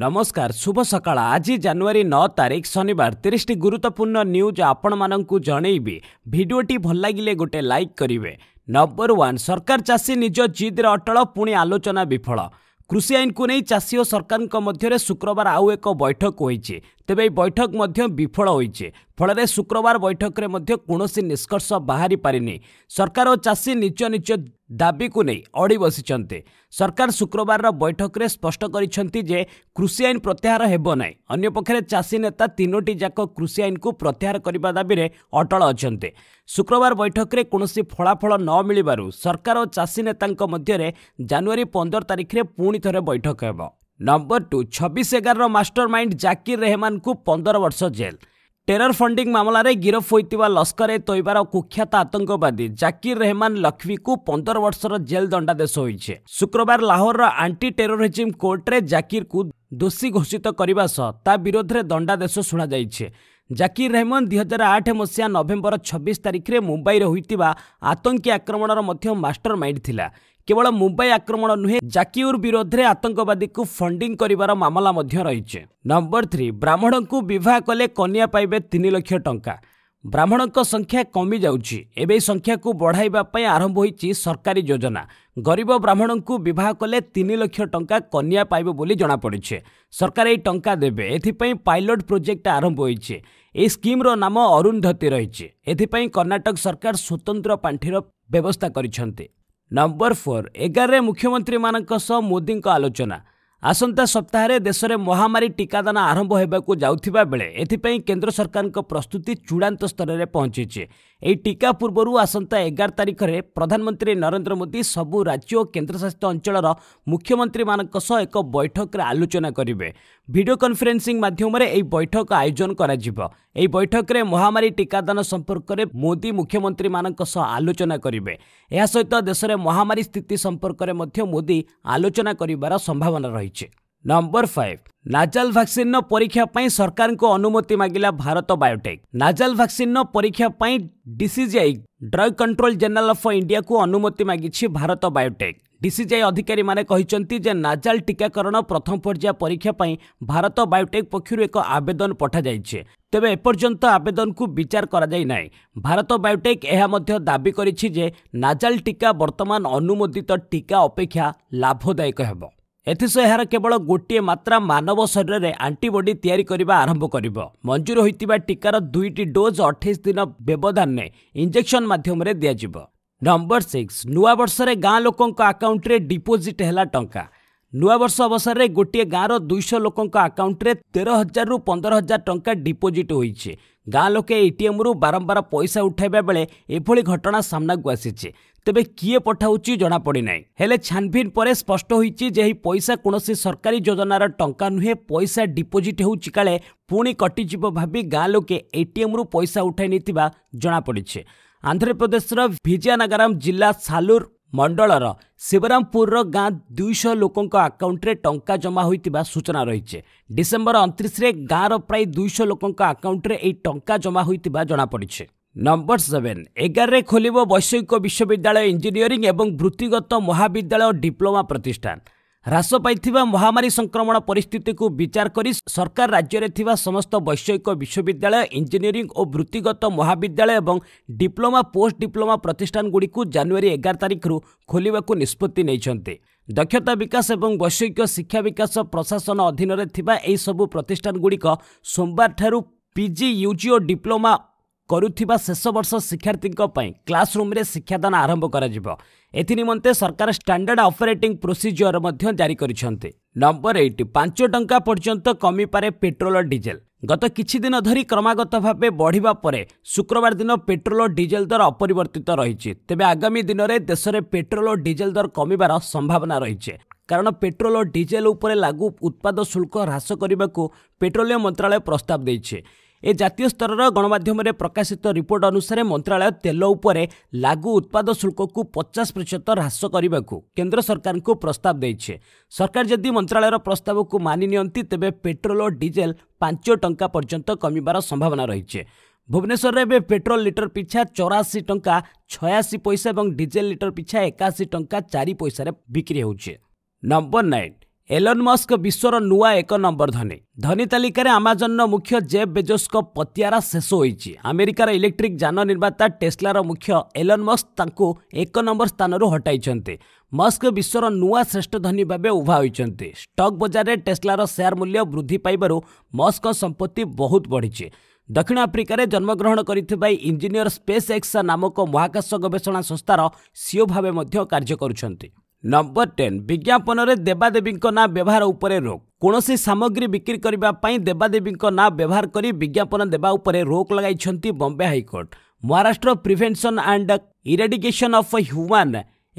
ନମସ୍କାର ଶୁଭ ସକାଳ ଆଜି ଜାନୁଆରୀ ନଅ ତାରିଖ ଶନିବାର ତିରିଶଟି ଗୁରୁତ୍ୱପୂର୍ଣ୍ଣ ନ୍ୟୁଜ୍ ଆପଣମାନଙ୍କୁ ଜଣେଇବି ଭିଡ଼ିଓଟି ଭଲ ଲାଗିଲେ ଗୋଟେ ଲାଇକ୍ କରିବେ ନମ୍ବର ୱାନ୍ ସରକାର ଚାଷୀ ନିଜ ଜିଦ୍ରେ ଅଟଳ ପୁଣି ଆଲୋଚନା ବିଫଳ କୃଷି ଆଇନକୁ ନେଇ ଚାଷୀ ଓ ସରକାରଙ୍କ ମଧ୍ୟରେ ଶୁକ୍ରବାର ଆଉ ଏକ ବୈଠକ ହୋଇଛି ତେବେ ଏହି ବୈଠକ ମଧ୍ୟ ବିଫଳ ହୋଇଛି ଫଳରେ ଶୁକ୍ରବାର ବୈଠକରେ ମଧ୍ୟ କୌଣସି ନିଷ୍କର୍ଷ ବାହାରି ପାରିନି ସରକାର ଓ ଚାଷୀ ନିଜ ନିଜ ଦାବିକୁ ନେଇ ଅଡ଼ି ବସିଛନ୍ତି ସରକାର ଶୁକ୍ରବାରର ବୈଠକରେ ସ୍ପଷ୍ଟ କରିଛନ୍ତି ଯେ କୃଷି ଆଇନ ପ୍ରତ୍ୟାହାର ହେବ ନାହିଁ ଅନ୍ୟପକ୍ଷରେ ଚାଷୀ ନେତା ତିନୋଟି ଯାକ କୃଷି ଆଇନକୁ ପ୍ରତ୍ୟାହାର କରିବା ଦାବିରେ ଅଟଳ ଅଛନ୍ତି ଶୁକ୍ରବାର ବୈଠକରେ କୌଣସି ଫଳାଫଳ ନ ମିଳିବାରୁ ସରକାର ଓ ଚାଷୀ ନେତାଙ୍କ ମଧ୍ୟରେ ଜାନୁଆରୀ ପନ୍ଦର ତାରିଖରେ ପୁଣି ଥରେ ବୈଠକ ହେବ ନମ୍ବର ଟୁ ଛବିଶ ଏଗାରର ମାଷ୍ଟର ମାଇଣ୍ଡ ଜାକିର ରେହମାନଙ୍କୁ ପନ୍ଦର ବର୍ଷ ଜେଲ୍ ଟେରର ଫଣ୍ଡିଂ ମାମଲାରେ ଗିରଫ ହୋଇଥିବା ଲସ୍କର ଏ ତୋଇବାର କୁଖ୍ୟାତ ଆତଙ୍କବାଦୀ ଜାକିର ରେହମାନ ଲକ୍ଷ୍ମୀକୁ ପନ୍ଦର ବର୍ଷର ଜେଲ୍ ଦଣ୍ଡାଦେଶ ହୋଇଛି ଶୁକ୍ରବାର ଲାହୋରର ଆଣ୍ଟି ଟେରୋରିଜିମ୍ କୋର୍ଟରେ ଜାକିରକୁ ଦୋଷୀ ଘୋଷିତ କରିବା ସହ ତା ବିରୋଧରେ ଦଣ୍ଡାଦେଶ ଶୁଣାଯାଇଛି ଜାକିର ରେହମାନ ଦୁଇହଜାର ଆଠ ମସିହା ନଭେମ୍ବର ଛବିଶ ତାରିଖରେ ମୁମ୍ବାଇରେ ହୋଇଥିବା ଆତଙ୍କୀ ଆକ୍ରମଣର ମଧ୍ୟ ମାଷ୍ଟର ମାଇଣ୍ଡ ଥିଲା କେବଳ ମୁମ୍ବାଇ ଆକ୍ରମଣ ନୁହେଁ ଜାକିଉର ବିରୋଧରେ ଆତଙ୍କବାଦୀକୁ ଫଣ୍ଡିଂ କରିବାର ମାମଲା ମଧ୍ୟ ରହିଛି ନମ୍ବର ଥ୍ରୀ ବ୍ରାହ୍ମଣଙ୍କୁ ବିବାହ କଲେ କନିଆ ପାଇବେ ତିନି ଲକ୍ଷ ଟଙ୍କା ବ୍ରାହ୍ମଣଙ୍କ ସଂଖ୍ୟା କମିଯାଉଛି ଏବେ ଏହି ସଂଖ୍ୟାକୁ ବଢ଼ାଇବା ପାଇଁ ଆରମ୍ଭ ହୋଇଛି ସରକାରୀ ଯୋଜନା ଗରିବ ବ୍ରାହ୍ମଣଙ୍କୁ ବିବାହ କଲେ ତିନି ଲକ୍ଷ ଟଙ୍କା କନିଆ ପାଇବ ବୋଲି ଜଣାପଡ଼ିଛି ସରକାର ଏହି ଟଙ୍କା ଦେବେ ଏଥିପାଇଁ ପାଇଲଟ ପ୍ରୋଜେକ୍ଟ ଆରମ୍ଭ ହୋଇଛି ଏହି ସ୍କିମ୍ର ନାମ ଅରୁନ୍ଧତି ରହିଛି ଏଥିପାଇଁ କର୍ଣ୍ଣାଟକ ସରକାର ସ୍ୱତନ୍ତ୍ର ପାଣ୍ଠିର ବ୍ୟବସ୍ଥା କରିଛନ୍ତି ନମ୍ବର ଫୋର୍ ଏଗାରରେ ମୁଖ୍ୟମନ୍ତ୍ରୀମାନଙ୍କ ସହ ମୋଦିଙ୍କ ଆଲୋଚନା ଆସନ୍ତା ସପ୍ତାହରେ ଦେଶରେ ମହାମାରୀ ଟିକାଦାନ ଆରମ୍ଭ ହେବାକୁ ଯାଉଥିବା ବେଳେ ଏଥିପାଇଁ କେନ୍ଦ୍ର ସରକାରଙ୍କ ପ୍ରସ୍ତୁତି ଚୂଡ଼ାନ୍ତ ସ୍ତରରେ ପହଞ୍ଚିଛି ଏହି ଟିକା ପୂର୍ବରୁ ଆସନ୍ତା ଏଗାର ତାରିଖରେ ପ୍ରଧାନମନ୍ତ୍ରୀ ନରେନ୍ଦ୍ର ମୋଦି ସବୁ ରାଜ୍ୟ ଓ କେନ୍ଦ୍ରଶାସିତ ଅଞ୍ଚଳର ମୁଖ୍ୟମନ୍ତ୍ରୀମାନଙ୍କ ସହ ଏକ ବୈଠକରେ ଆଲୋଚନା କରିବେ ଭିଡ଼ିଓ କନ୍ଫରେନ୍ସିଂ ମାଧ୍ୟମରେ ଏହି ବୈଠକ ଆୟୋଜନ କରାଯିବ ଏହି ବୈଠକରେ ମହାମାରୀ ଟିକାଦାନ ସମ୍ପର୍କରେ ମୋଦି ମୁଖ୍ୟମନ୍ତ୍ରୀମାନଙ୍କ ସହ ଆଲୋଚନା କରିବେ ଏହା ସହିତ ଦେଶରେ ମହାମାରୀ ସ୍ଥିତି ସମ୍ପର୍କରେ ମଧ୍ୟ ମୋଦି ଆଲୋଚନା କରିବାର ସମ୍ଭାବନା ରହିଛି ନମ୍ବର ଫାଇଭ୍ ନାଜାଲ ଭାକ୍ସିନ୍ର ପରୀକ୍ଷା ପାଇଁ ସରକାରଙ୍କ ଅନୁମତି ମାଗିଲା ଭାରତ ବାୟୋଟେକ୍ ନାଜାଲ ଭାକ୍ସିନ୍ର ପରୀକ୍ଷା ପାଇଁ DCGI drug control general of ଇଣ୍ଡିଆକୁ ଅନୁମତି ମାଗିଛି ଭାରତ ବାୟୋଟେକ୍ ଡିସିଜିଆଇ ଅଧିକାରୀମାନେ କହିଛନ୍ତି ଯେ ନାଜାଲ ଟିକାକରଣ ପ୍ରଥମ ପର୍ଯ୍ୟାୟ ପରୀକ୍ଷା ପାଇଁ ଭାରତ ବାୟୋଟେକ୍ ପକ୍ଷରୁ ଏକ ଆବେଦନ ପଠାଯାଇଛି ତେବେ ଏପର୍ଯ୍ୟନ୍ତ ଆବେଦନକୁ ବିଚାର କରାଯାଇ ନାହିଁ ଭାରତ ବାୟୋଟେକ୍ ଏହା ମଧ୍ୟ ଦାବି କରିଛି ଯେ ନାଜାଲ ଟିକା ବର୍ତ୍ତମାନ ଅନୁମୋଦିତ ଟିକା ଅପେକ୍ଷା ଲାଭଦାୟକ ହେବ ଏଥିସହ ଏହାର କେବଳ ଗୋଟିଏ ମାତ୍ରା ମାନବ ଶରୀରରେ ଆଣ୍ଟିବଡି ତିଆରି କରିବା ଆରମ୍ଭ କରିବ ମଞ୍ଜୁର ହୋଇଥିବା ଟିକାର ଦୁଇଟି ଡୋଜ୍ ଅଠେଇଶ ଦିନ ବ୍ୟବଧାନରେ ଇଞ୍ଜେକ୍ସନ୍ ମାଧ୍ୟମରେ ଦିଆଯିବ ନମ୍ବର ସିକ୍ସ ନୂଆବର୍ଷରେ ଗାଁ ଲୋକଙ୍କ ଆକାଉଣ୍ଟରେ ଡିପୋଜିଟ୍ ହେଲା ଟଙ୍କା ନୂଆବର୍ଷ ଅବସରରେ ଗୋଟିଏ ଗାଁର ଦୁଇଶହ ଲୋକଙ୍କ ଆକାଉଣ୍ଟରେ ତେର ହଜାରରୁ ପନ୍ଦର ହଜାର ଟଙ୍କା ଡିପୋଜିଟ୍ ହୋଇଛି ଗାଁ ଲୋକେ ଏଟିଏମ୍ରୁ ବାରମ୍ବାର ପଇସା ଉଠାଇବା ବେଳେ ଏଭଳି ଘଟଣା ସାମ୍ନାକୁ ଆସିଛି ତେବେ କିଏ ପଠାଉଛି ଜଣାପଡ଼ି ନାହିଁ ହେଲେ ଛାନଭିନ୍ ପରେ ସ୍ପଷ୍ଟ ହୋଇଛି ଯେ ଏହି ପଇସା କୌଣସି ସରକାରୀ ଯୋଜନାର ଟଙ୍କା ନୁହେଁ ପଇସା ଡିପୋଜିଟ୍ ହେଉଛି କାଳେ ପୁଣି କଟିଯିବ ଭାବି ଗାଁ ଲୋକେ ଏଟିଏମ୍ରୁ ପଇସା ଉଠାଇ ନେଇଥିବା ଜଣାପଡ଼ିଛି ଆନ୍ଧ୍ରପ୍ରଦେଶର ଭିଜିଆନାଗାରାମ ଜିଲ୍ଲା ସାଲୁର ମଣ୍ଡଳର ଶିବରାମପୁରର ଗାଁ ଦୁଇଶହ ଲୋକଙ୍କ ଆକାଉଣ୍ଟରେ ଟଙ୍କା ଜମା ହୋଇଥିବା ସୂଚନା ରହିଛି ଡିସେମ୍ବର ଅଣତିରିଶରେ ଗାଁର ପ୍ରାୟ ଦୁଇଶହ ଲୋକଙ୍କ ଆକାଉଣ୍ଟରେ ଏହି ଟଙ୍କା ଜମା ହୋଇଥିବା ଜଣାପଡ଼ିଛି ନମ୍ବର ସେଭେନ୍ ଏଗାରରେ ଖୋଲିବ ବୈଷୟିକ ବିଶ୍ୱବିଦ୍ୟାଳୟ ଇଞ୍ଜିନିୟରିଂ ଏବଂ ବୃତ୍ତିଗତ ମହାବିଦ୍ୟାଳୟ ଡିପ୍ଲୋମା ପ୍ରତିଷ୍ଠାନ ହ୍ରାସ ପାଇଥିବା ମହାମାରୀ ସଂକ୍ରମଣ ପରିସ୍ଥିତିକୁ ବିଚାର କରି ସରକାର ରାଜ୍ୟରେ ଥିବା ସମସ୍ତ ବୈଷୟିକ ବିଶ୍ୱବିଦ୍ୟାଳୟ ଇଞ୍ଜିନିୟରିଂ ଓ ବୃତ୍ତିଗତ ମହାବିଦ୍ୟାଳୟ ଏବଂ ଡିପ୍ଲୋମା ପୋଷ୍ଟ ଡିପ୍ଲୋମା ପ୍ରତିଷ୍ଠାନଗୁଡ଼ିକୁ ଜାନୁଆରୀ ଏଗାର ତାରିଖରୁ ଖୋଲିବାକୁ ନିଷ୍ପତ୍ତି ନେଇଛନ୍ତି ଦକ୍ଷତା ବିକାଶ ଏବଂ ବୈଷୟିକ ଶିକ୍ଷା ବିକାଶ ପ୍ରଶାସନ ଅଧୀନରେ ଥିବା ଏହିସବୁ ପ୍ରତିଷ୍ଠାନଗୁଡ଼ିକ ସୋମବାରଠାରୁ ପିଜି ୟୁଜି ଓ ଡିପ୍ଲୋମା କରୁଥିବା ଶେଷ ବର୍ଷ ଶିକ୍ଷାର୍ଥୀଙ୍କ ପାଇଁ କ୍ଲାସରୁମ୍ରେ ଶିକ୍ଷାଦାନ ଆରମ୍ଭ କରାଯିବ ଏଥି ନିମନ୍ତେ ସରକାର ଷ୍ଟାଣ୍ଡାର୍ଡ ଅପରେଟିଂ ପ୍ରୋସିଜିଓର ମଧ୍ୟ ଜାରି କରିଛନ୍ତି ନମ୍ବର ଏଇଟ୍ ପାଞ୍ଚ ଟଙ୍କା ପର୍ଯ୍ୟନ୍ତ କମିପାରେ ପେଟ୍ରୋଲ ଓ ଡିଜେଲ ଗତ କିଛି ଦିନ ଧରି କ୍ରମାଗତ ଭାବେ ବଢ଼ିବା ପରେ ଶୁକ୍ରବାର ଦିନ ପେଟ୍ରୋଲ ଓ ଡିଜେଲ ଦର ଅପରିବର୍ତ୍ତିତ ରହିଛି ତେବେ ଆଗାମୀ ଦିନରେ ଦେଶରେ ପେଟ୍ରୋଲ ଓ ଡିଜେଲ ଦର କମିବାର ସମ୍ଭାବନା ରହିଛି କାରଣ ପେଟ୍ରୋଲ ଓ ଡିଜେଲ ଉପରେ ଲାଗୁ ଉତ୍ପାଦ ଶୁଳ୍କ ହ୍ରାସ କରିବାକୁ ପେଟ୍ରୋଲିୟମ ମନ୍ତ୍ରଣାଳୟ ପ୍ରସ୍ତାବ ଦେଇଛି ଏ ଜାତୀୟ ସ୍ତରର ଗଣମାଧ୍ୟମରେ ପ୍ରକାଶିତ ରିପୋର୍ଟ ଅନୁସାରେ ମନ୍ତ୍ରଣାଳୟ ତେଲ ଉପରେ ଲାଗୁ ଉତ୍ପାଦ ଶୁଳ୍କକୁ ପଚାଶ ପ୍ରତିଶତ ହ୍ରାସ କରିବାକୁ କେନ୍ଦ୍ର ସରକାରଙ୍କୁ ପ୍ରସ୍ତାବ ଦେଇଛି ସରକାର ଯଦି ମନ୍ତ୍ରଣାଳୟର ପ୍ରସ୍ତାବକୁ ମାନି ନିଅନ୍ତି ତେବେ ପେଟ୍ରୋଲ ଓ ଡିଜେଲ ପାଞ୍ଚ ଟଙ୍କା ପର୍ଯ୍ୟନ୍ତ କମିବାର ସମ୍ଭାବନା ରହିଛି ଭୁବନେଶ୍ୱରରେ ଏବେ ପେଟ୍ରୋଲ ଲିଟର ପିଛା ଚଉରାଅଶୀ ଟଙ୍କା ଛୟାଅଶୀ ପଇସା ଏବଂ ଡିଜେଲ ଲିଟର ପିଛା ଏକାଅଶୀ ଟଙ୍କା ଚାରି ପଇସାରେ ବିକ୍ରି ହେଉଛି ନମ୍ବର ନାଇନ୍ ଏଲନ୍ ମସ୍କ ବିଶ୍ୱର ନୂଆ ଏକ ନମ୍ବର ଧନୀ ଧନୀ ତାଲିକାରେ ଆମାଜନ୍ର ମୁଖ୍ୟ ଜେବ୍ ବେଜୋସ୍ଙ୍କ ପତିଆରା ଶେଷ ହୋଇଛି ଆମେରିକାର ଇଲେକ୍ଟ୍ରିକ୍ ଯାନ ନିର୍ମାତା ଟେସ୍ଲାର ମୁଖ୍ୟ ଏଲନ୍ ମସ୍କ ତାଙ୍କୁ ଏକ ନମ୍ବର ସ୍ଥାନରୁ ହଟାଇଛନ୍ତି ମସ୍କ ବିଶ୍ୱର ନୂଆ ଶ୍ରେଷ୍ଠ ଧନୀ ଭାବେ ଉଭା ହୋଇଛନ୍ତି ଷ୍ଟକ୍ ବଜାରରେ ଟେସ୍ଲାର ସେୟାର ମୂଲ୍ୟ ବୃଦ୍ଧି ପାଇବାରୁ ମସ୍କ ସମ୍ପତ୍ତି ବହୁତ ବଢ଼ିଛି ଦକ୍ଷିଣ ଆଫ୍ରିକାରେ ଜନ୍ମଗ୍ରହଣ କରିଥିବା ଏହି ଇଞ୍ଜିନିୟର ସ୍ପେସ୍ ଏକ୍ସ ନାମକ ମହାକାଶ ଗବେଷଣା ସଂସ୍ଥାର ସିଓ ଭାବେ ମଧ୍ୟ କାର୍ଯ୍ୟ କରୁଛନ୍ତି ନମ୍ବର ଟେନ୍ ବିଜ୍ଞାପନରେ ଦେବାଦେବୀଙ୍କ ନାଁ ବ୍ୟବହାର ଉପରେ ରୋକ କୌଣସି ସାମଗ୍ରୀ ବିକ୍ରି କରିବା ପାଇଁ ଦେବାଦେବୀଙ୍କ ନାଁ ବ୍ୟବହାର କରି ବିଜ୍ଞାପନ ଦେବା ଉପରେ ରୋକ ଲଗାଇଛନ୍ତି Bombay high court Maharashtra prevention and eradication of human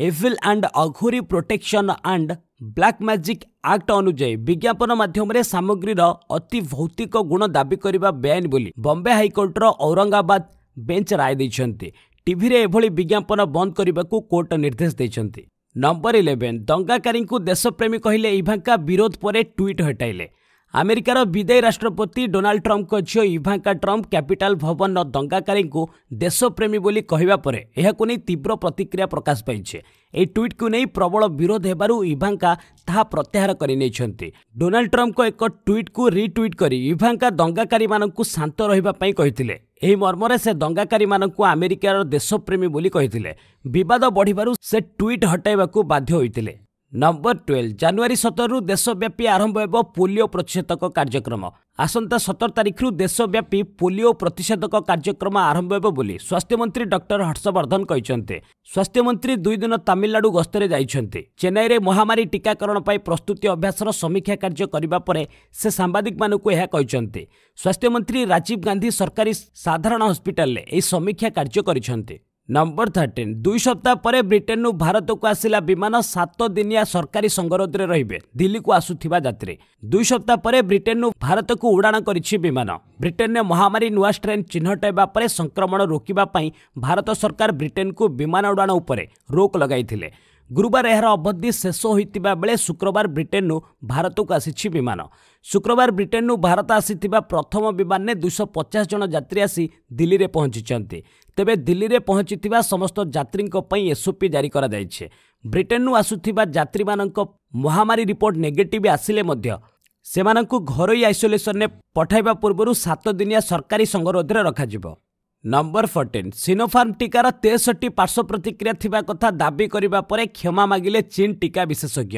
evil and Aghori protection and black magic act ଅନୁଯାୟୀ ବିଜ୍ଞାପନ ମାଧ୍ୟମରେ ସାମଗ୍ରୀର ଅତି ଭୌତିକ ଗୁଣ ଦାବି କରିବା ବେଆଇନ ବୋଲି ବମ୍ବେ ହାଇକୋର୍ଟର ଔରଙ୍ଗାବାଦ ବେଞ୍ଚ ରାୟ ଦେଇଛନ୍ତି ଟିଭିରେ ଏଭଳି ବିଜ୍ଞାପନ ବନ୍ଦ କରିବାକୁ କୋର୍ଟ ନିର୍ଦ୍ଦେଶ ଦେଇଛନ୍ତି नम्बर इलेभेन दङाकारी देशप्रेमी कहिले इभाका विरोध पर ट्विट हटाइले ଆମେରିକାର ବିଦାୟୀ ରାଷ୍ଟ୍ରପତି ଡୋନାଲ୍ଡ ଟ୍ରମ୍ପଙ୍କ ଝିଅ ଇଭାଙ୍କା ଟ୍ରମ୍ପ କ୍ୟାପିଟାଲ ଭବନର ଦଙ୍ଗାକାରୀଙ୍କୁ ଦେଶପ୍ରେମୀ ବୋଲି କହିବା ପରେ ଏହାକୁ ନେଇ ତୀବ୍ର ପ୍ରତିକ୍ରିୟା ପ୍ରକାଶ ପାଇଛି ଏହି ଟ୍ୱିଟ୍କୁ ନେଇ ପ୍ରବଳ ବିରୋଧ ହେବାରୁ ଇଭାଙ୍କା ତାହା ପ୍ରତ୍ୟାହାର କରିନେଇଛନ୍ତି ଡୋନାଲ୍ଡ ଟ୍ରମ୍ପଙ୍କ ଏକ ଟ୍ୱିଟ୍କୁ ରିଟ୍ୱିଟ୍ କରି ଇଭାଙ୍କା ଦଙ୍ଗାକାରୀମାନଙ୍କୁ ଶାନ୍ତ ରହିବା ପାଇଁ କହିଥିଲେ ଏହି ମର୍ମରେ ସେ ଦଙ୍ଗାକାରୀମାନଙ୍କୁ ଆମେରିକାର ଦେଶପ୍ରେମୀ ବୋଲି କହିଥିଲେ ବିବାଦ ବଢ଼ିବାରୁ ସେ ଟ୍ୱିଟ୍ ହଟାଇବାକୁ ବାଧ୍ୟ ହୋଇଥିଲେ ନମ୍ବର ଟୁଏଲ୍ଭ ଜାନୁଆରୀ ସତରରୁ ଦେଶବ୍ୟାପୀ ଆରମ୍ଭ ହେବ ପୋଲିଓ ପ୍ରତିଷେଧକ କାର୍ଯ୍ୟକ୍ରମ ଆସନ୍ତା ସତର ତାରିଖରୁ ଦେଶବ୍ୟାପୀ ପୋଲିଓ ପ୍ରତିଷେଧକ କାର୍ଯ୍ୟକ୍ରମ ଆରମ୍ଭ ହେବ ବୋଲି ସ୍ୱାସ୍ଥ୍ୟମନ୍ତ୍ରୀ ଡକ୍ଟର ହର୍ଷବର୍ଦ୍ଧନ କହିଛନ୍ତି ସ୍ୱାସ୍ଥ୍ୟମନ୍ତ୍ରୀ ଦୁଇ ଦିନ ତାମିଲନାଡୁ ଗସ୍ତରେ ଯାଇଛନ୍ତି ଚେନ୍ନାଇରେ ମହାମାରୀ ଟିକାକରଣ ପାଇଁ ପ୍ରସ୍ତୁତି ଅଭ୍ୟାସର ସମୀକ୍ଷା କାର୍ଯ୍ୟ କରିବା ପରେ ସେ ସାମ୍ବାଦିକମାନଙ୍କୁ ଏହା କହିଛନ୍ତି ସ୍ୱାସ୍ଥ୍ୟମନ୍ତ୍ରୀ ରାଜୀବ ଗାନ୍ଧୀ ସରକାରୀ ସାଧାରଣ ହସ୍ପିଟାଲରେ ଏହି ସମୀକ୍ଷା କାର୍ଯ୍ୟ କରିଛନ୍ତି ନମ୍ବର ଥାର୍ଟିନ୍ ଦୁଇ ସପ୍ତାହ ପରେ ବ୍ରିଟେନ୍ରୁ ଭାରତକୁ ଆସିଲା ବିମାନ ସାତ ଦିନିଆ ସରକାରୀ ସଙ୍ଗରୋଧରେ ରହିବେ ଦିଲ୍ଲୀକୁ ଆସୁଥିବା ଯାତ୍ରୀ ଦୁଇ ସପ୍ତାହ ପରେ ବ୍ରିଟେନ୍ରୁ ଭାରତକୁ ଉଡ଼ାଣ କରିଛି ବିମାନ ବ୍ରିଟେନ୍ରେ ମହାମାରୀ ନୂଆ ଷ୍ଟ୍ରେନ୍ ଚିହ୍ନଟ ହେବା ପରେ ସଂକ୍ରମଣ ରୋକିବା ପାଇଁ ଭାରତ ସରକାର ବ୍ରିଟେନ୍କୁ ବିମାନ ଉଡ଼ାଣ ଉପରେ ରୋକ୍ ଲଗାଇଥିଲେ ଗୁରୁବାର ଏହାର ଅବଧି ଶେଷ ହୋଇଥିବା ବେଳେ ଶୁକ୍ରବାର ବ୍ରିଟେନ୍ରୁ ଭାରତକୁ ଆସିଛି ବିମାନ ଶୁକ୍ରବାର ବ୍ରିଟେନ୍ରୁ ଭାରତ ଆସିଥିବା ପ୍ରଥମ ବିମାନରେ ଦୁଇଶହ ପଚାଶ ଜଣ ଯାତ୍ରୀ ଆସି ଦିଲ୍ଲୀରେ ପହଞ୍ଚିଛନ୍ତି ତେବେ ଦିଲ୍ଲୀରେ ପହଞ୍ଚିଥିବା ସମସ୍ତ ଯାତ୍ରୀଙ୍କ ପାଇଁ ଏସ୍ଓପି ଜାରି କରାଯାଇଛି ବ୍ରିଟେନ୍ରୁ ଆସୁଥିବା ଯାତ୍ରୀମାନଙ୍କ ମହାମାରୀ ରିପୋର୍ଟ ନେଗେଟିଭ୍ ଆସିଲେ ମଧ୍ୟ ସେମାନଙ୍କୁ ଘରୋଇ ଆଇସୋଲେସନରେ ପଠାଇବା ପୂର୍ବରୁ ସାତଦିନିଆ ସରକାରୀ ସଙ୍ଗରୋଧରେ ରଖାଯିବ ନମ୍ବର ଫୋର୍ଟିନ୍ ସିନୋଫାର୍ମ ଟିକାର ତେଷଠି ପାର୍ଶ୍ୱ ପ୍ରତିକ୍ରିୟା ଥିବା କଥା ଦାବି କରିବା ପରେ କ୍ଷମା ମାଗିଲେ ଚୀନ୍ ଟିକା ବିଶେଷଜ୍ଞ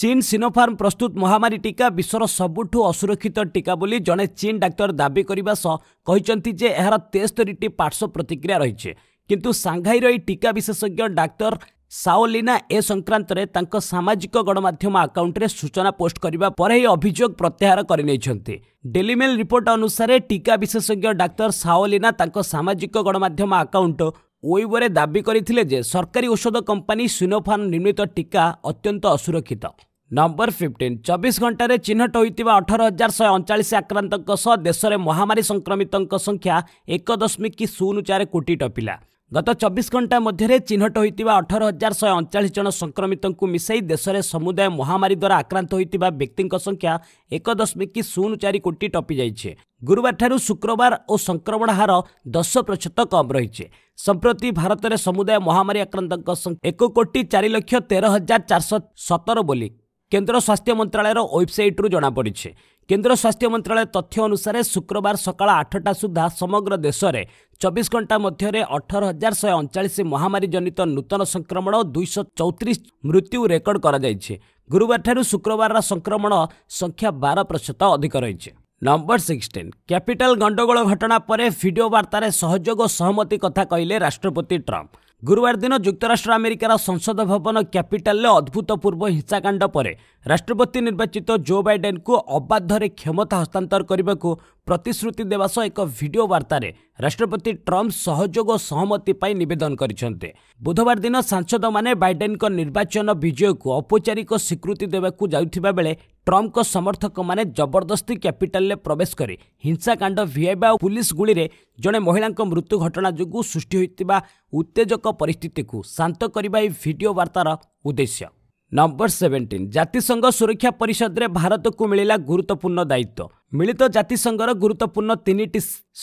ଚୀନ୍ ସିନୋଫାର୍ମ ପ୍ରସ୍ତୁତ ମହାମାରୀ ଟିକା ବିଶ୍ୱର ସବୁଠୁ ଅସୁରକ୍ଷିତ ଟିକା ବୋଲି ଜଣେ ଚୀନ୍ ଡାକ୍ତର ଦାବି କରିବା ସହ କହିଛନ୍ତି ଯେ ଏହାର ତେସ୍ତରିଟି ପାର୍ଶ୍ୱ ପ୍ରତିକ୍ରିୟା ରହିଛି କିନ୍ତୁ ସାଂଘାଇର ଏହି ଟିକା ବିଶେଷଜ୍ଞ ଡାକ୍ତର ସାଓଲିନା ଏ ସଂକ୍ରାନ୍ତରେ ତାଙ୍କ ସାମାଜିକ ଗଣମାଧ୍ୟମ ଆକାଉଣ୍ଟରେ ସୂଚନା ପୋଷ୍ଟ କରିବା ପରେ ଏହି ଅଭିଯୋଗ ପ୍ରତ୍ୟାହାର କରିନେଇଛନ୍ତି ଡେଲିମେଲ୍ ରିପୋର୍ଟ ଅନୁସାରେ ଟିକା ବିଶେଷଜ୍ଞ ଡାକ୍ତର ସାଓଲିନା ତାଙ୍କ ସାମାଜିକ ଗଣମାଧ୍ୟମ ଆକାଉଣ୍ଟ ଓଇବରେ ଦାବି କରିଥିଲେ ଯେ ସରକାରୀ ଔଷଧ କମ୍ପାନୀ ସିନୋଫାର୍ମ ନିର୍ମିତ ଟିକା ଅତ୍ୟନ୍ତ ଅସୁରକ୍ଷିତ ନମ୍ବର ଫିଫ୍ଟିନ୍ ଚବିଶ ଘଣ୍ଟାରେ ଚିହ୍ନଟ ହୋଇଥିବା ଅଠର ହଜାର ଶହେ ଅଣଚାଳିଶ ଆକ୍ରାନ୍ତଙ୍କ ସହ ଦେଶରେ ମହାମାରୀ ସଂକ୍ରମିତଙ୍କ ସଂଖ୍ୟା ଏକ ଦଶମିକ ଶୂନ ଚାରି କୋଟି ଟପିଲା ଗତ ଚବିଶ ଘଣ୍ଟା ମଧ୍ୟରେ ଚିହ୍ନଟ ହୋଇଥିବା ଅଠର ହଜାର ଶହେ ଅଣଚାଳିଶ ଜଣ ସଂକ୍ରମିତଙ୍କୁ ମିଶାଇ ଦେଶରେ ସମୁଦାୟ ମହାମାରୀ ଦ୍ୱାରା ଆକ୍ରାନ୍ତ ହୋଇଥିବା ବ୍ୟକ୍ତିଙ୍କ ସଂଖ୍ୟା ଏକ ଦଶମିକ ଶୂନ ଚାରି କୋଟି ଟପିଯାଇଛି ଗୁରୁବାରଠାରୁ ଶୁକ୍ରବାର ଓ ସଂକ୍ରମଣ ହାର ଦଶ ପ୍ରତିଶତ କମ୍ ରହିଛି ସମ୍ପ୍ରତି ଭାରତରେ ସମୁଦାୟ ମହାମାରୀ ଆକ୍ରାନ୍ତଙ୍କ ସଂଖ୍ୟା ଏକ କୋଟି ଚାରି ଲକ୍ଷ ତେର ହଜାର ଚାରିଶହ ସତର ବୋଲି କେନ୍ଦ୍ର ସ୍ୱାସ୍ଥ୍ୟ ମନ୍ତ୍ରଣାଳୟର ୱେବ୍ସାଇଟ୍ରୁ ଜଣାପଡ଼ିଛି କେନ୍ଦ୍ର ସ୍ୱାସ୍ଥ୍ୟ ମନ୍ତ୍ରଣାଳୟ ତଥ୍ୟ ଅନୁସାରେ ଶୁକ୍ରବାର ସକାଳ ଆଠଟା ସୁଦ୍ଧା ସମଗ୍ର ଦେଶରେ ଚବିଶ ଘଣ୍ଟା ମଧ୍ୟରେ ଅଠର ହଜାର ଶହେ ଅଣଚାଳିଶ ମହାମାରୀ ଜନିତ ନୂତନ ସଂକ୍ରମଣ ଦୁଇଶହ ଚଉତିରିଶ ମୃତ୍ୟୁ ରେକର୍ଡ କରାଯାଇଛି ଗୁରୁବାରଠାରୁ ଶୁକ୍ରବାରର ସଂକ୍ରମଣ ସଂଖ୍ୟା ବାର ପ୍ରତିଶତ ଅଧିକ ରହିଛି ନମ୍ବର ସିକ୍ସଟିନ୍ କ୍ୟାପିଟାଲ ଗଣ୍ଡଗୋଳ ଘଟଣା ପରେ ଭିଡ଼ିଓ ବାର୍ତ୍ତାରେ ସହଯୋଗ ସହମତି କଥା କହିଲେ ରାଷ୍ଟ୍ରପତି ଟ୍ରମ୍ପ ଗୁରୁବାର ଦିନ ଯୁକ୍ତରାଷ୍ଟ୍ର ଆମେରିକାର ସଂସଦ ଭବନ କ୍ୟାପିଟାଲରେ ଅଦ୍ଭୁତପୂର୍ବ ହିଂସାକାଣ୍ଡ ପରେ ରାଷ୍ଟ୍ରପତି ନିର୍ବାଚିତ ଜୋ ବାଇଡେନ୍ଙ୍କୁ ଅବାଧ୍ୟରେ କ୍ଷମତା ହସ୍ତାନ୍ତର କରିବାକୁ ପ୍ରତିଶ୍ରୁତି ଦେବା ସହ ଏକ ଭିଡ଼ିଓ ବାର୍ତ୍ତାରେ ରାଷ୍ଟ୍ରପତି ଟ୍ରମ୍ପ ସହଯୋଗ ଓ ସହମତି ପାଇଁ ନିବେଦନ କରିଛନ୍ତି ବୁଧବାର ଦିନ ସାଂସଦମାନେ ବାଇଡେନ୍ଙ୍କ ନିର୍ବାଚନ ବିଜୟକୁ ଔପଚାରିକ ସ୍ୱୀକୃତି ଦେବାକୁ ଯାଉଥିବା ବେଳେ ଟ୍ରମ୍ପଙ୍କ ସମର୍ଥକମାନେ ଜବରଦସ୍ତି କ୍ୟାପିଟାଲରେ ପ୍ରବେଶ କରି ହିଂସାକାଣ୍ଡ ଭିଆଇବା ଓ ପୁଲିସ୍ ଗୁଳିରେ ଜଣେ ମହିଳାଙ୍କ ମୃତ୍ୟୁ ଘଟଣା ଯୋଗୁଁ ସୃଷ୍ଟି ହୋଇଥିବା ଉତ୍ତେଜକ ପରିସ୍ଥିତିକୁ ଶାନ୍ତ କରିବା ଏହି ଭିଡ଼ିଓ ବାର୍ତ୍ତାର ଉଦ୍ଦେଶ୍ୟ ନମ୍ବର ସେଭେଣ୍ଟିନ୍ ଜାତିସଂଘ ସୁରକ୍ଷା ପରିଷଦରେ ଭାରତକୁ ମିଳିଲା ଗୁରୁତ୍ୱପୂର୍ଣ୍ଣ ଦାୟିତ୍ୱ ମିଳିତ ଜାତିସଂଘର ଗୁରୁତ୍ୱପୂର୍ଣ୍ଣ ତିନିଟି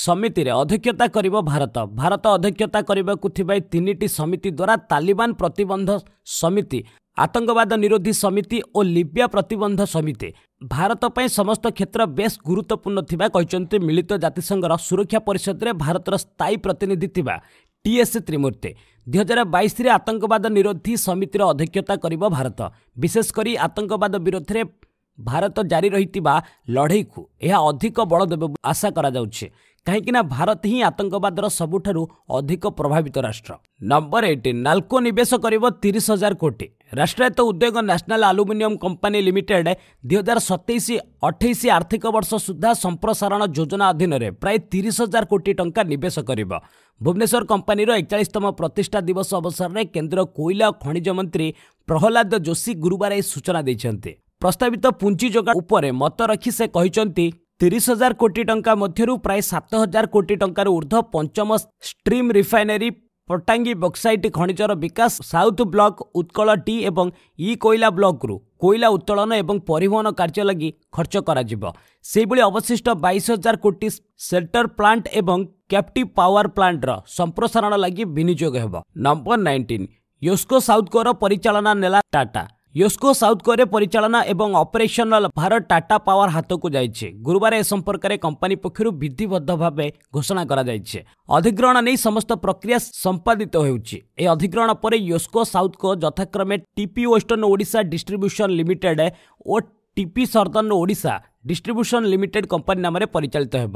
ସମିତିରେ ଅଧ୍ୟକ୍ଷତା କରିବ ଭାରତ ଭାରତ ଅଧ୍ୟକ୍ଷତା କରିବାକୁ ଥିବା ଏହି ତିନିଟି ସମିତି ଦ୍ୱାରା ତାଲିବାନ ପ୍ରତିବନ୍ଧ ସମିତି ଆତଙ୍କବାଦ ନିରୋଧୀ ସମିତି ଓ ଲିବ୍ୟା ପ୍ରତିବନ୍ଧ ସମିତି ଭାରତ ପାଇଁ ସମସ୍ତ କ୍ଷେତ୍ର ବେଶ୍ ଗୁରୁତ୍ୱପୂର୍ଣ୍ଣ ଥିବା କହିଛନ୍ତି ମିଳିତ ଜାତିସଂଘର ସୁରକ୍ଷା ପରିଷଦରେ ଭାରତର ସ୍ଥାୟୀ ପ୍ରତିନିଧି ଥିବା ଟିଏସ୍ ତ୍ରିମୂର୍ତ୍ତି ଦୁଇ ହଜାର ବାଇଶରେ ଆତଙ୍କବାଦ ନିରୋଧୀ ସମିତିର ଅଧ୍ୟକ୍ଷତା କରିବ ଭାରତ ବିଶେଷ କରି ଆତଙ୍କବାଦ ବିରୋଧରେ ଭାରତ ଜାରି ରହିଥିବା ଲଢ଼େଇକୁ ଏହା ଅଧିକ ବଳ ଦେବ ଆଶା କରାଯାଉଛି କାହିଁକିନା ଭାରତ ହିଁ ଆତଙ୍କବାଦର ସବୁଠାରୁ ଅଧିକ ପ୍ରଭାବିତ ରାଷ୍ଟ୍ର ନମ୍ବର ଏଇଟିନ୍ ନାଲ୍କୋ ନିବେଶ କରିବ ତିରିଶ ହଜାର କୋଟି ରାଷ୍ଟ୍ରାୟତ୍ତ ଉଦ୍ୟୋଗ ନ୍ୟାସନାଲ୍ ଆଲୁମିନିୟମ୍ କମ୍ପାନୀ ଲିମିଟେଡ୍ ଦୁଇ ହଜାର ସତେଇଶ ଅଠେଇଶ ଆର୍ଥିକ ବର୍ଷ ସୁଦ୍ଧା ସମ୍ପ୍ରସାରଣ ଯୋଜନା ଅଧୀନରେ ପ୍ରାୟ ତିରିଶ ହଜାର କୋଟି ଟଙ୍କା ନିବେଶ କରିବ ଭୁବନେଶ୍ୱର କମ୍ପାନୀର ଏକଚାଳିଶତମ ପ୍ରତିଷ୍ଠା ଦିବସ ଅବସରରେ କେନ୍ଦ୍ର କୋଇଲା ଓ ଖଣିଜ ମନ୍ତ୍ରୀ ପ୍ରହଲ୍ଲାଦ ଯୋଶୀ ଗୁରୁବାର ଏହି ସୂଚନା ଦେଇଛନ୍ତି ପ୍ରସ୍ତାବିତ ପୁଞ୍ଜି ଯୋଗାଣ ଉପରେ ମତ ରଖି ସେ କହିଛନ୍ତି ତିରିଶ ହଜାର କୋଟି ଟଙ୍କା ମଧ୍ୟରୁ ପ୍ରାୟ ସାତ ହଜାର କୋଟି ଟଙ୍କାରୁ ଉର୍ଦ୍ଧ୍ୱ ପଞ୍ଚମ ଷ୍ଟ୍ରିମ୍ ରିଫାଇନେରୀ ପଟାଙ୍ଗୀ ବକ୍ସାଇଟ୍ ଖଣିଜର ବିକାଶ ସାଉଥ୍ ବ୍ଲକ୍ ଉତ୍କଳ ଟି ଏବଂ ଇ କୋଇଲା ବ୍ଲକ୍ରୁ କୋଇଲା ଉତ୍ତୋଳନ ଏବଂ ପରିବହନ କାର୍ଯ୍ୟ ଲାଗି ଖର୍ଚ୍ଚ କରାଯିବ ସେହିଭଳି ଅବଶିଷ୍ଟ ବାଇଶ ହଜାର କୋଟି ସେଲ୍ଟର ପ୍ଲାଣ୍ଟ ଏବଂ କ୍ୟାପ୍ଟିଭ୍ ପାୱାର ପ୍ଲାଣ୍ଟର ସମ୍ପ୍ରସାରଣ ଲାଗି ବିନିଯୋଗ ହେବ ନମ୍ବର ନାଇଣ୍ଟିନ୍ ୟୋସ୍କୋ ସାଉଥ୍କୋର ପରିଚାଳନା ନେଲା ଟାଟା ୟୁସ୍କୋ ସାଉଥ୍ କୋରିଆ ପରିଚାଳନା ଏବଂ ଅପରେସନାଲ ଭାରତ ଟାଟା ପାୱାର ହାତକୁ ଯାଇଛି ଗୁରୁବାର ଏ ସମ୍ପର୍କରେ କମ୍ପାନୀ ପକ୍ଷରୁ ବିଧିବଦ୍ଧ ଭାବେ ଘୋଷଣା କରାଯାଇଛି ଅଧିଗ୍ରହଣ ନେଇ ସମସ୍ତ ପ୍ରକ୍ରିୟା ସମ୍ପାଦିତ ହେଉଛି ଏହି ଅଧିଗ୍ରହଣ ପରେ ୟୁସ୍କୋ ସାଉଥ୍କୋ ଯଥାକ୍ରମେ TP western Odisha distribution limited ଓ TP southern Odisha distribution limited company ନାମରେ ପରିଚାଳିତ ହେବ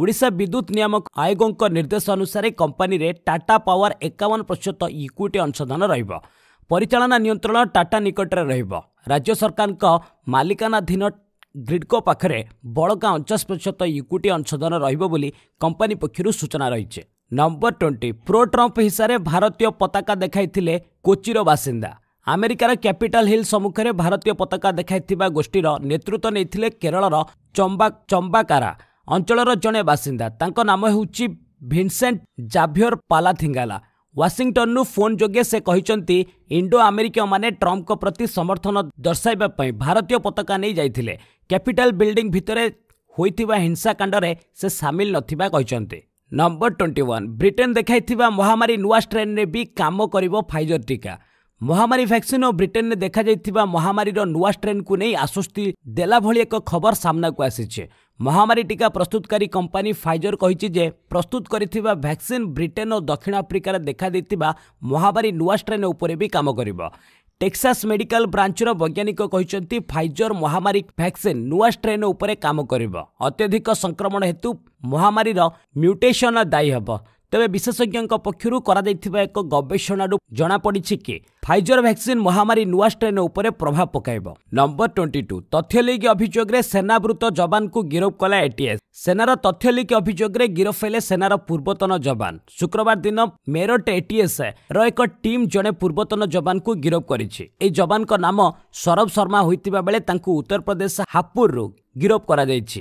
ଓଡ଼ିଶା ବିଦ୍ୟୁତ୍ ନିୟାମକ ଆୟୋଗଙ୍କ ନିର୍ଦ୍ଦେଶ ଅନୁସାରେ କମ୍ପାନୀରେ ଟାଟା ପାୱାର ଏକାବନ ପ୍ରତିଶତ ଇକ୍ୱିଟି ଅଂଶଧନ ରହିବ ପରିଚାଳନା ନିୟନ୍ତ୍ରଣ ଟାଟା ନିକଟରେ ରହିବ ରାଜ୍ୟ ସରକାରଙ୍କ ମାଲିକାନାଧୀନ ଗ୍ରିଡ୍କୋ ପାଖରେ ବଳକା ଅଣଚାଶ ପ୍ରତିଶତ ୟୁକୁଟି ଅଂଶଧନ ରହିବ ବୋଲି କମ୍ପାନୀ ପକ୍ଷରୁ ସୂଚନା ରହିଛି ନମ୍ବର ଟ୍ୱେଣ୍ଟି ପ୍ରୋ ଟ୍ରମ୍ପ ହିସାରେ ଭାରତୀୟ ପତାକା ଦେଖାଇଥିଲେ କୋଚିର ବାସିନ୍ଦା ଆମେରିକାର କ୍ୟାପିଟାଲ ହିଲ୍ ସମ୍ମୁଖରେ ଭାରତୀୟ ପତାକା ଦେଖାଇଥିବା ଗୋଷ୍ଠୀର ନେତୃତ୍ୱ ନେଇଥିଲେ କେରଳର ଚମ୍ବା ଚମ୍ବାକାରା ଅଞ୍ଚଳର ଜଣେ ବାସିନ୍ଦା ତାଙ୍କ ନାମ ହେଉଛି ଭିନ୍ସେଣ୍ଟ ଜାଭିଅର ପାଲାଥିଙ୍ଗାଲା ୱାଶିଂଟନ୍ରୁ ଫୋନ୍ ଯୋଗେ ସେ କହିଛନ୍ତି ଇଣ୍ଡୋ ଆମେରିକୀୟମାନେ ଟ୍ରମ୍ପଙ୍କ ପ୍ରତି ସମର୍ଥନ ଦର୍ଶାଇବା ପାଇଁ ଭାରତୀୟ ପତାକା ନେଇ ଯାଇଥିଲେ କ୍ୟାପିଟାଲ ବିଲ୍ଡିଂ ଭିତରେ ହୋଇଥିବା ହିଂସାକାଣ୍ଡରେ ସେ ସାମିଲ ନଥିବା କହିଛନ୍ତି ନମ୍ବର ଟ୍ୱେଣ୍ଟି ୱାନ୍ ବ୍ରିଟେନ୍ ଦେଖାଇଥିବା ମହାମାରୀ ନୂଆ ଷ୍ଟ୍ରେନ୍ରେ ବି କାମ କରିବ ଫାଇଜର ଟିକା ମହାମାରୀ ଭ୍ୟାକ୍ସିନ୍ ଓ ବ୍ରିଟେନ୍ରେ ଦେଖାଯାଇଥିବା ମହାମାରୀର ନୂଆ ଷ୍ଟ୍ରେନ୍କୁ ନେଇ ଆଶ୍ୱସ୍ତି ଦେଲା ଭଳି ଏକ ଖବର ସାମ୍ନାକୁ ଆସିଛି ମହାମାରୀ ଟିକା ପ୍ରସ୍ତୁତକାରୀ କମ୍ପାନୀ ଫାଇଜର କହିଛି ଯେ ପ୍ରସ୍ତୁତ କରିଥିବା ଭ୍ୟାକ୍ସିନ୍ ବ୍ରିଟେନ୍ ଓ ଦକ୍ଷିଣ ଆଫ୍ରିକାରେ ଦେଖାଦେଇଥିବା ମହାମାରୀ ନୂଆ ଷ୍ଟ୍ରେନ୍ ଉପରେ ବି କାମ କରିବ ଟେକ୍ସାସ୍ ମେଡିକାଲ ବ୍ରାଞ୍ଚର ବୈଜ୍ଞାନିକ କହିଛନ୍ତି ଫାଇଜର ମହାମାରୀ ଭ୍ୟାକ୍ସିନ୍ ନୂଆ ଷ୍ଟ୍ରେନ୍ ଉପରେ କାମ କରିବ ଅତ୍ୟଧିକ ସଂକ୍ରମଣ ହେତୁ ମହାମାରୀର ମ୍ୟୁଟେସନ୍ ଦାୟୀ ହେବ ତେବେ ବିଶେଷଜ୍ଞଙ୍କ ପକ୍ଷରୁ କରାଯାଇଥିବା ଏକ ଗବେଷଣାରୁ ଜଣାପଡ଼ିଛି କି ଫାଇଜର ଭ୍ୟାକ୍ସିନ୍ ମହାମାରୀ ନୂଆ ଷ୍ଟ୍ରେନ୍ ଉପରେ ପ୍ରଭାବ ପକାଇବ ନମ୍ବର ଟ୍ୱେଣ୍ଟି ଟୁ ତଥ୍ୟ ଲିଗ୍ ଅଭିଯୋଗରେ ସେନାବୃତ ଯବାନଙ୍କୁ ଗିରଫ କଲା ଏଟିଏସ୍ ସେନାର ତଥ୍ୟ ଲିଗ୍ ଅଭିଯୋଗରେ ଗିରଫ ହେଲେ ସେନାର ପୂର୍ବତନ ଯବାନ ଶୁକ୍ରବାର ଦିନ ମେରଟ ଏଟିଏସ୍ ର ଏକ ଟିମ୍ ଜଣେ ପୂର୍ବତନ ଯବାନଙ୍କୁ ଗିରଫ କରିଛି ଏହି ଯବାନଙ୍କ ନାମ ସୌରଭ ଶର୍ମା ହୋଇଥିବା ବେଳେ ତାଙ୍କୁ ଉତ୍ତରପ୍ରଦେଶ ହାପୁରରୁ ଗିରଫ କରାଯାଇଛି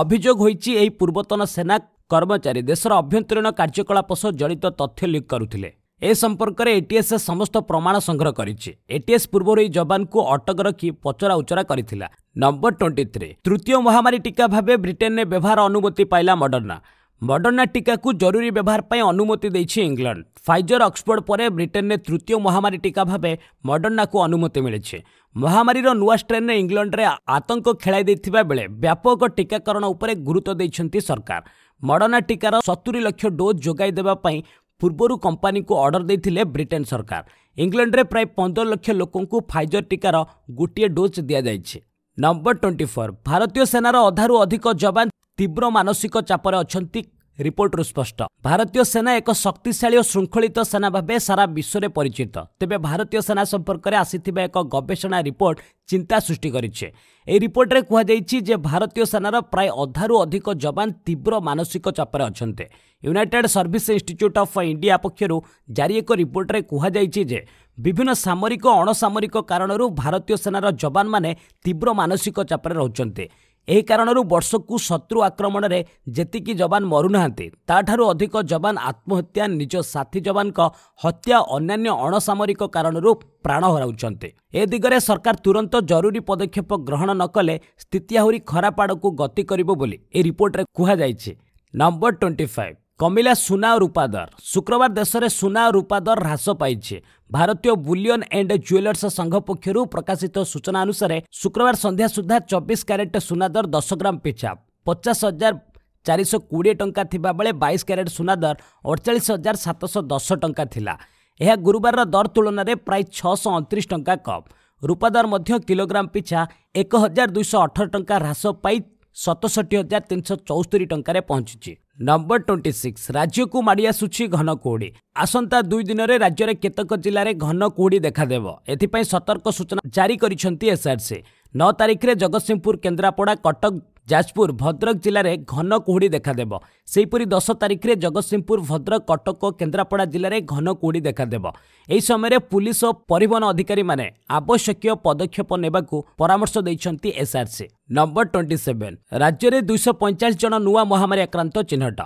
ଅଭିଯୋଗ ହୋଇଛି ଏହି ପୂର୍ବତନ ସେନା କର୍ମଚାରୀ ଦେଶର ଆଭ୍ୟନ୍ତରୀଣ କାର୍ଯ୍ୟକଳାପ ସହ ଜଡ଼ିତ ତଥ୍ୟ ଲିକ୍ କରୁଥିଲେ ଏ ସମ୍ପର୍କରେ ଏଟିଏସ୍ ସମସ୍ତ ପ୍ରମାଣ ସଂଗ୍ରହ କରିଛି ଏଟିଏସ୍ ପୂର୍ବରୁ ଏହି ଯବାନଙ୍କୁ ଅଟକ ରଖି ପଚରା ଉଚରା କରିଥିଲା ନମ୍ବର ଟ୍ୱେଣ୍ଟି ଥ୍ରୀ ତୃତୀୟ ମହାମାରୀ ଟିକା ଭାବେ ବ୍ରିଟେନ୍ରେ ବ୍ୟବହାର ଅନୁମତି ପାଇଲା ମଡର୍ଣ୍ଣା ମଡର୍ଣ୍ଣା ଟିକାକୁ ଜରୁରୀ ବ୍ୟବହାର ପାଇଁ ଅନୁମତି ଦେଇଛି ଇଂଲଣ୍ଡ ଫାଇଜର ଅକ୍ସଫୋର୍ଡ ପରେ ବ୍ରିଟେନ୍ରେ ତୃତୀୟ ମହାମାରୀ ଟିକା ଭାବେ ମଡର୍ଣ୍ଣାକୁ ଅନୁମତି ମିଳିଛି ମହାମାରୀର ନୂଆ ଷ୍ଟ୍ରେନ୍ରେ ଇଂଲଣ୍ଡରେ ଆତଙ୍କ ଖେଳାଇ ଦେଇଥିବା ବେଳେ ବ୍ୟାପକ ଟିକାକରଣ ଉପରେ ଗୁରୁତ୍ୱ ଦେଇଛନ୍ତି ସରକାର ମଡ଼ନା ଟିକାର ସତୁରୀ ଲକ୍ଷ ଡୋଜ୍ ଯୋଗାଇ ଦେବା ପାଇଁ ପୂର୍ବରୁ କମ୍ପାନୀକୁ ଅର୍ଡ଼ର ଦେଇଥିଲେ ବ୍ରିଟେନ୍ ସରକାର ଇଂଲଣ୍ଡରେ ପ୍ରାୟ ପନ୍ଦର ଲକ୍ଷ ଲୋକଙ୍କୁ ଫାଇଜର ଟିକାର ଗୋଟିଏ ଡୋଜ୍ ଦିଆଯାଇଛି ନମ୍ବର ଟ୍ୱେଣ୍ଟି ଫୋର୍ ଭାରତୀୟ ସେନାର ଅଧାରୁ ଅଧିକ ଯବାନ ତୀବ୍ର ମାନସିକ ଚାପରେ ଅଛନ୍ତି ରିପୋର୍ଟରୁ ସ୍ପଷ୍ଟ ଭାରତୀୟ ସେନା ଏକ ଶକ୍ତିଶାଳୀ ଓ ଶୃଙ୍ଖଳିତ ସେନା ଭାବେ ସାରା ବିଶ୍ୱରେ ପରିଚିତ ତେବେ ଭାରତୀୟ ସେନା ସମ୍ପର୍କରେ ଆସିଥିବା ଏକ ଗବେଷଣା ରିପୋର୍ଟ ଚିନ୍ତା ସୃଷ୍ଟି କରିଛି ଏହି ରିପୋର୍ଟରେ କୁହାଯାଇଛି ଯେ ଭାରତୀୟ ସେନାର ପ୍ରାୟ ଅଧାରୁ ଅଧିକ ଯବାନ ତୀବ୍ର ମାନସିକ ଚାପରେ ଅଛନ୍ତି united service institute of India ପକ୍ଷରୁ ଜାରି ଏକ ରିପୋର୍ଟରେ କୁହାଯାଇଛି ଯେ ବିଭିନ୍ନ ସାମରିକ ଅଣସାମରିକ କାରଣରୁ ଭାରତୀୟ ସେନାର ଯବାନମାନେ ତୀବ୍ର ମାନସିକ ଚାପରେ ରହୁଛନ୍ତି ଏହି କାରଣରୁ ବର୍ଷକୁ ଶତ୍ରୁ ଆକ୍ରମଣରେ ଯେତିକି ଯବାନ ମରୁନାହାନ୍ତି ତାଠାରୁ ଅଧିକ ଯବାନ ଆତ୍ମହତ୍ୟା ନିଜ ସାଥୀ ଯବାନଙ୍କ ହତ୍ୟା ଅନ୍ୟାନ୍ୟ ଅଣସାମରିକ କାରଣରୁ ପ୍ରାଣ ହରାଉଛନ୍ତି ଏ ଦିଗରେ ସରକାର ତୁରନ୍ତ ଜରୁରୀ ପଦକ୍ଷେପ ଗ୍ରହଣ ନ କଲେ ସ୍ଥିତି ଆହୁରି ଖରାପ ଆଡ଼କୁ ଗତି କରିବ ବୋଲି ଏହି ରିପୋର୍ଟରେ କୁହାଯାଇଛି ନମ୍ବର ଟ୍ୱେଣ୍ଟି ଫାଇଭ୍ କମିଲା ସୁନା ରୂପା ଦର ଶୁକ୍ରବାର ଦେଶରେ ସୁନା ରୂପା ଦର ହ୍ରାସ ପାଇଛି ଭାରତୀୟ ବୁଲିୟନ୍ ଏଣ୍ଡ ଜୁଏଲର୍ସ ସଂଘ ପକ୍ଷରୁ ପ୍ରକାଶିତ ସୂଚନା ଅନୁସାରେ ଶୁକ୍ରବାର ସନ୍ଧ୍ୟା ସୁଦ୍ଧା ଚବିଶ କ୍ୟାରେଟ୍ ସୁନା ଦର ଦଶ ଗ୍ରାମ ପିଛା ପଚାଶ ହଜାର ଚାରିଶହ କୋଡ଼ିଏ ଟଙ୍କା ଥିବାବେଳେ ବାଇଶ କ୍ୟାରେଟ୍ ସୁନା ଦର ଅଠଚାଳିଶ ହଜାର ସାତଶହ ଦଶ ଟଙ୍କା ଥିଲା ଏହା ଗୁରୁବାରର ଦର ତୁଳନାରେ ପ୍ରାୟ ଛଅଶହ ଅଣତିରିଶ ଟଙ୍କା କମ୍ ରୂପା ଦର ମଧ୍ୟ କିଲୋଗ୍ରାମ ପିଛା ଏକ ହଜାର ଦୁଇଶହ ଅଠର ଟଙ୍କା ହ୍ରାସ ପାଇ ସତଷଠି ହଜାର ତିନିଶହ ଚଉସ୍ତରୀ ଟଙ୍କାରେ ପହଞ୍ଚିଛି ନମ୍ବର ଟ୍ୱେଣ୍ଟି ସିକ୍ସ ରାଜ୍ୟକୁ ମାଡ଼ି ଆସୁଛି ଘନ କୁହୁଡ଼ି ଆସନ୍ତା ଦୁଇ ଦିନରେ ରାଜ୍ୟରେ କେତେକ ଜିଲ୍ଲାରେ ଘନ କୁହୁଡ଼ି ଦେଖାଦେବ ଏଥିପାଇଁ ସତର୍କ ସୂଚନା ଜାରି କରିଛନ୍ତି ଏସ୍ଆର୍ସି ନଅ ତାରିଖରେ ଜଗତସିଂହପୁର କେନ୍ଦ୍ରାପଡ଼ା କଟକ ଯାଜପୁର ଭଦ୍ରକ ଜିଲ୍ଲାରେ ଘନ କୁହୁଡ଼ି ଦେଖାଦେବ ସେହିପରି ଦଶ ତାରିଖରେ ଜଗତସିଂହପୁର ଭଦ୍ରକ କଟକ ଓ କେନ୍ଦ୍ରାପଡ଼ା ଜିଲ୍ଲାରେ ଘନ କୁହୁଡ଼ି ଦେଖାଦେବ ଏହି ସମୟରେ ପୁଲିସ ଓ ପରିବହନ ଅଧିକାରୀମାନେ ଆବଶ୍ୟକୀୟ ପଦକ୍ଷେପ ନେବାକୁ ପରାମର୍ଶ ଦେଇଛନ୍ତି ଏସ୍ଆର୍ସି ନମ୍ବର ଟ୍ୱେଣ୍ଟି ସେଭେନ୍ ରାଜ୍ୟରେ ଦୁଇଶହ ପଇଁଚାଳିଶ ଜଣ ନୂଆ ମହାମାରୀ ଆକ୍ରାନ୍ତ ଚିହ୍ନଟ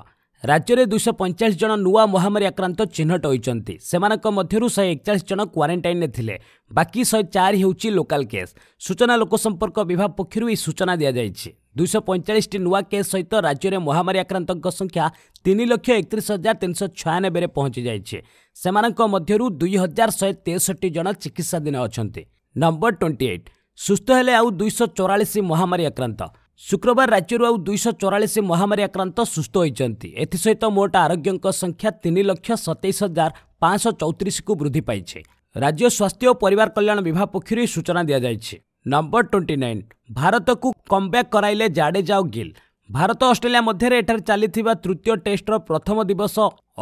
ରାଜ୍ୟରେ ଦୁଇଶହ ପଇଁଚାଳିଶ ଜଣ ନୂଆ ମହାମାରୀ ଆକ୍ରାନ୍ତ ଚିହ୍ନଟ ହୋଇଛନ୍ତି ସେମାନଙ୍କ ମଧ୍ୟରୁ ଶହେ ଏକଚାଳିଶ ଜଣ କ୍ୱାରେଣ୍ଟାଇନ୍ରେ ଥିଲେ ବାକି ଶହେ ଚାରି ହେଉଛି ଲୋକାଲ୍ କେସ୍ ସୂଚନା ଲୋକସମ୍ପର୍କ ବିଭାଗ ପକ୍ଷରୁ ଏହି ସୂଚନା ଦିଆଯାଇଛି ଦୁଇଶହ ପଇଁଚାଳିଶଟି ନୂଆ କେସ୍ ସହିତ ରାଜ୍ୟରେ ମହାମାରୀ ଆକ୍ରାନ୍ତଙ୍କ ସଂଖ୍ୟା ତିନି ଲକ୍ଷ ଏକତିରିଶ ହଜାର ତିନିଶହ ଛୟାନବେରେ ପହଞ୍ଚି ଯାଇଛି ସେମାନଙ୍କ ମଧ୍ୟରୁ ଦୁଇ ହଜାର ଶହେ ତେଷଠି ଜଣ ଚିକିତ୍ସାଧୀନ ଅଛନ୍ତି ନମ୍ବର ଟ୍ୱେଣ୍ଟି ଏଇଟ୍ ସୁସ୍ଥ ହେଲେ ଆଉ ଦୁଇଶହ ଚଉରାଳିଶ ମହାମାରୀ ଆକ୍ରାନ୍ତ ଶୁକ୍ରବାର ରାଜ୍ୟରୁ ଆଉ ଦୁଇଶହ ଚଉରାଳିଶ ମହାମାରୀ ଆକ୍ରାନ୍ତ ସୁସ୍ଥ ହୋଇଛନ୍ତି ଏଥିସହିତ ମୋଟ ଆରୋଗ୍ୟଙ୍କ ସଂଖ୍ୟା ତିନି ଲକ୍ଷ ସତେଇଶ ହଜାର ପାଞ୍ଚଶହ ଚଉତିରିଶକୁ ବୃଦ୍ଧି ପାଇଛି ରାଜ୍ୟ ସ୍ୱାସ୍ଥ୍ୟ ଓ ପରିବାର କଲ୍ୟାଣ ବିଭାଗ ପକ୍ଷରୁ ଏହି ସୂଚନା ଦିଆଯାଇଛି ନମ୍ବର ଟ୍ୱେଣ୍ଟି ନାଇନ୍ ଭାରତକୁ କମ୍ବ୍ୟାକ୍ କରାଇଲେ ଜାଡେଜା ଓ ଗିଲ୍ ଭାରତ ଅଷ୍ଟ୍ରେଲିଆ ମଧ୍ୟରେ ଏଠାରେ ଚାଲିଥିବା ତୃତୀୟ ଟେଷ୍ଟର ପ୍ରଥମ ଦିବସ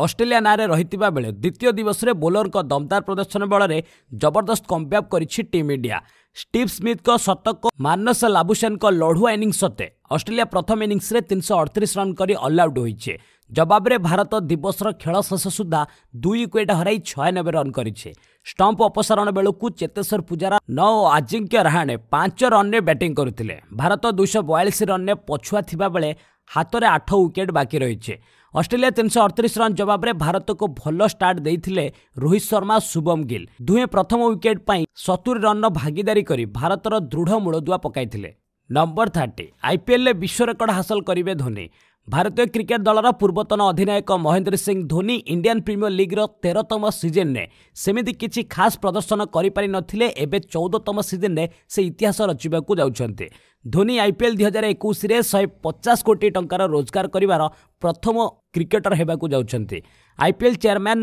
ଅଷ୍ଟ୍ରେଲିଆ ନାଁରେ ରହିଥିବା ବେଳେ ଦ୍ୱିତୀୟ ଦିବସରେ ବୋଲରଙ୍କ ଦମଦାର ପ୍ରଦର୍ଶନ ବଳରେ ଜବରଦସ୍ତ କମ୍ବ୍ୟାକ୍ କରିଛି ଟିମ୍ ଇଣ୍ଡିଆ ଷ୍ଟିଭ୍ ସ୍ମିଥ୍ଙ୍କ ଶତକ ମାନସ ଲାବୁସେନ୍ଙ୍କ ଲଢୁଆ ଇନିଂସ୍ ସତ୍ତ୍ୱେ ଅଷ୍ଟ୍ରେଲିଆ ପ୍ରଥମ ଇନିଂସ୍ରେ ତିନିଶହ ଅଠତିରିଶ ରନ୍ କରି ଅଲ୍ଆଉଟ୍ ହୋଇଛି ଜବାବରେ ଭାରତ ଦିବସର ଖେଳ ଶେଷ ସୁଦ୍ଧା ଦୁଇ ୱିକେଟ୍ ହରାଇ ଛୟାନବେ ରନ୍ କରିଛି ଷ୍ଟମ୍ପ ଅପସାରଣ ବେଳକୁ ଚେତେଶ୍ୱର ପୂଜାରା ନଅ ଓ ଆଜିଙ୍କ୍ୟ ରାହାଣେ ପାଞ୍ଚ ରନ୍ରେ ବ୍ୟାଟିଂ କରୁଥିଲେ ଭାରତ ଦୁଇଶହ ବୟାଳିଶ ରନ୍ରେ ପଛୁଆ ଥିବାବେଳେ ହାତରେ ଆଠ ୱିକେଟ୍ ବାକି ରହିଛି ଅଷ୍ଟ୍ରେଲିଆ ତିନିଶହ ଅଠତିରିଶ ରନ୍ ଜବାବରେ ଭାରତକୁ ଭଲ ଷ୍ଟାର୍ଟ ଦେଇଥିଲେ ରୋହିତ ଶର୍ମା ଶୁଭମ ଗିଲ୍ ଦୁହେଁ ପ୍ରଥମ ୱିକେଟ୍ ପାଇଁ ସତୁରୀ ରନ୍ର ଭାଗିଦାରୀ କରି ଭାରତର ଦୃଢ଼ ମୂଳଦୁଆ ପକାଇଥିଲେ ନମ୍ବର ଥାର୍ଟି ଆଇପିଏଲ୍ରେ ବିଶ୍ୱ ରେକର୍ଡ ହାସଲ କରିବେ ଧୋନି ଭାରତୀୟ କ୍ରିକେଟ୍ ଦଳର ପୂର୍ବତନ ଅଧିନାୟକ ମହେନ୍ଦ୍ର ସିଂ ଧୋନି ଇଣ୍ଡିଆନ୍ ପ୍ରିମିୟର ଲିଗ୍ର ତେରତମ ସିଜିନ୍ରେ ସେମିତି କିଛି ଖାସ୍ ପ୍ରଦର୍ଶନ କରିପାରିନଥିଲେ ଏବେ ଚଉଦତମ ସିଜିନ୍ରେ ସେ ଇତିହାସ ରଚିବାକୁ ଯାଉଛନ୍ତି ଧୋନି ଆଇପିଏଲ୍ ଦୁଇ ହଜାର ଏକୋଇଶରେ ଶହେ ପଚାଶ କୋଟି ଟଙ୍କାର ରୋଜଗାର କରିବାର ପ୍ରଥମ କ୍ରିକେଟର ହେବାକୁ ଯାଉଛନ୍ତି ଆଇପିଏଲ୍ ଚେୟାରମ୍ୟାନ୍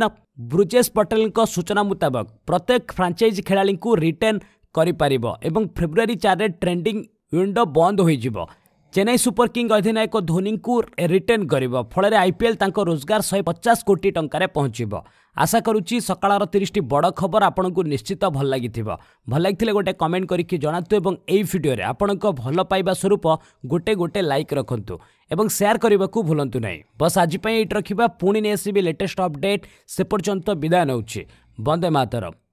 ବ୍ରୁଜେଶ ପଟେଲଙ୍କ ସୂଚନା ମୁତାବକ ପ୍ରତ୍ୟେକ ଫ୍ରାଞ୍ଚାଇଜ୍ ଖେଳାଳିଙ୍କୁ ରିଟର୍ଣ୍ଣ କରିପାରିବ ଏବଂ ଫେବୃଆରୀ ଚାରିରେ ଟ୍ରେଣ୍ଡିଂ ୱିଣ୍ଡୋ ବନ୍ଦ ହୋଇଯିବ ଚେନ୍ନାଇ ସୁପର କିଙ୍ଗ ଅଧିନାୟକ ଧୋନିଙ୍କୁ ରିଟର୍ଣ୍ଣ କରିବ ଫଳରେ ଆଇପିଏଲ୍ ତାଙ୍କ ରୋଜଗାର ଶହେ ପଚାଶ କୋଟି ଟଙ୍କାରେ ପହଞ୍ଚିବ ଆଶା କରୁଛି ସକାଳର ତିରିଶଟି ବଡ଼ ଖବର ଆପଣଙ୍କୁ ନିଶ୍ଚିତ ଭଲ ଲାଗିଥିବ ଭଲ ଲାଗିଥିଲେ ଗୋଟେ କମେଣ୍ଟ କରିକି ଜଣାନ୍ତୁ ଏବଂ ଏହି ଭିଡ଼ିଓରେ ଆପଣଙ୍କ ଭଲ ପାଇବା ସ୍ୱରୂପ ଗୋଟେ ଗୋଟେ ଲାଇକ୍ ରଖନ୍ତୁ ଏବଂ ସେୟାର କରିବାକୁ ଭୁଲନ୍ତୁ ନାହିଁ ବସ୍ ଆଜି ପାଇଁ ଏଇଠି ରଖିବା ପୁଣି ନେଇ ଆସିବି ଲେଟେଷ୍ଟ ଅପଡେଟ୍ ସେ ପର୍ଯ୍ୟନ୍ତ ବିଦାୟ ନେଉଛି ବନ୍ଦେ ମାତରମ୍